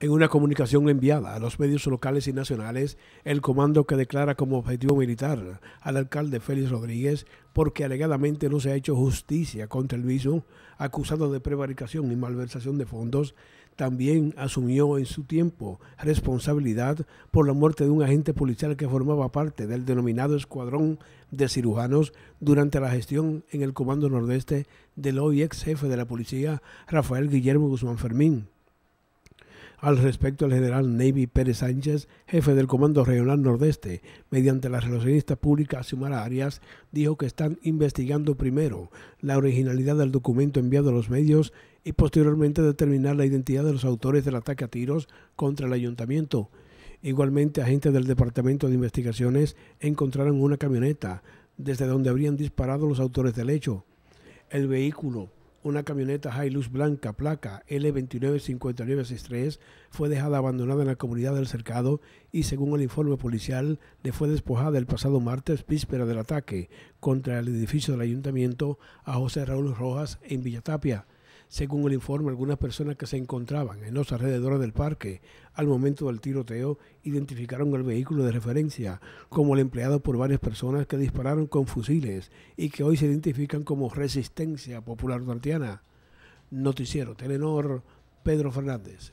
En una comunicación enviada a los medios locales y nacionales, el comando que declara como objetivo militar al alcalde Félix Rodríguez porque alegadamente no se ha hecho justicia contra el viso, acusado de prevaricación y malversación de fondos, también asumió en su tiempo responsabilidad por la muerte de un agente policial que formaba parte del denominado Escuadrón de Cirujanos durante la gestión en el Comando Nordeste del hoy ex jefe de la policía, Rafael Guillermo Guzmán Fermín al respecto el general Navy Pérez Sánchez, jefe del Comando Regional Nordeste, mediante la relacionista pública Sumara Arias, dijo que están investigando primero la originalidad del documento enviado a los medios y posteriormente determinar la identidad de los autores del ataque a tiros contra el ayuntamiento. Igualmente, agentes del Departamento de Investigaciones encontraron una camioneta desde donde habrían disparado los autores del hecho. El vehículo una camioneta Hilux blanca, placa L295963, fue dejada abandonada en la comunidad del cercado y, según el informe policial, le fue despojada el pasado martes, víspera del ataque contra el edificio del ayuntamiento a José Raúl Rojas en Villatapia según el informe, algunas personas que se encontraban en los alrededores del parque al momento del tiroteo identificaron el vehículo de referencia como el empleado por varias personas que dispararon con fusiles y que hoy se identifican como Resistencia Popular Nortiana. Noticiero Telenor, Pedro Fernández.